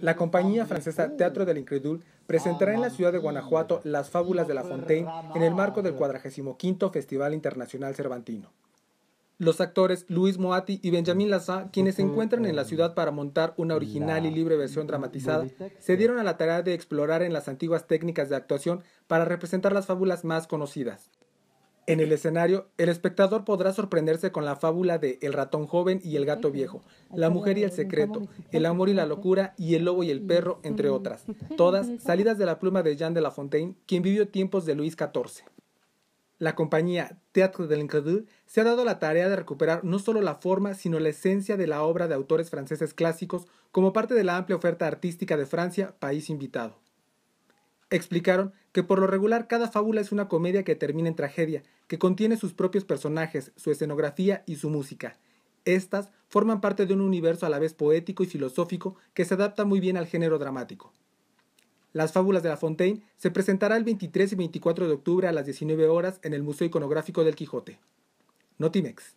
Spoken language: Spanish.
La compañía francesa Teatro del Incredul presentará en la ciudad de Guanajuato Las Fábulas de La Fontaine en el marco del 45 Festival Internacional Cervantino. Los actores Luis Moati y Benjamín Lazá, quienes se encuentran en la ciudad para montar una original y libre versión dramatizada, se dieron a la tarea de explorar en las antiguas técnicas de actuación para representar las fábulas más conocidas. En el escenario, el espectador podrá sorprenderse con la fábula de El ratón joven y el gato viejo, La mujer y el secreto, El amor y la locura y El lobo y el perro, entre otras, todas salidas de la pluma de Jean de La Fontaine, quien vivió tiempos de Luis XIV. La compañía Théâtre de l'Incredul se ha dado la tarea de recuperar no solo la forma, sino la esencia de la obra de autores franceses clásicos como parte de la amplia oferta artística de Francia, país invitado. Explicaron que por lo regular cada fábula es una comedia que termina en tragedia, que contiene sus propios personajes, su escenografía y su música. Estas forman parte de un universo a la vez poético y filosófico que se adapta muy bien al género dramático. Las fábulas de La Fontaine se presentará el 23 y 24 de octubre a las 19 horas en el Museo Iconográfico del Quijote. Notimex.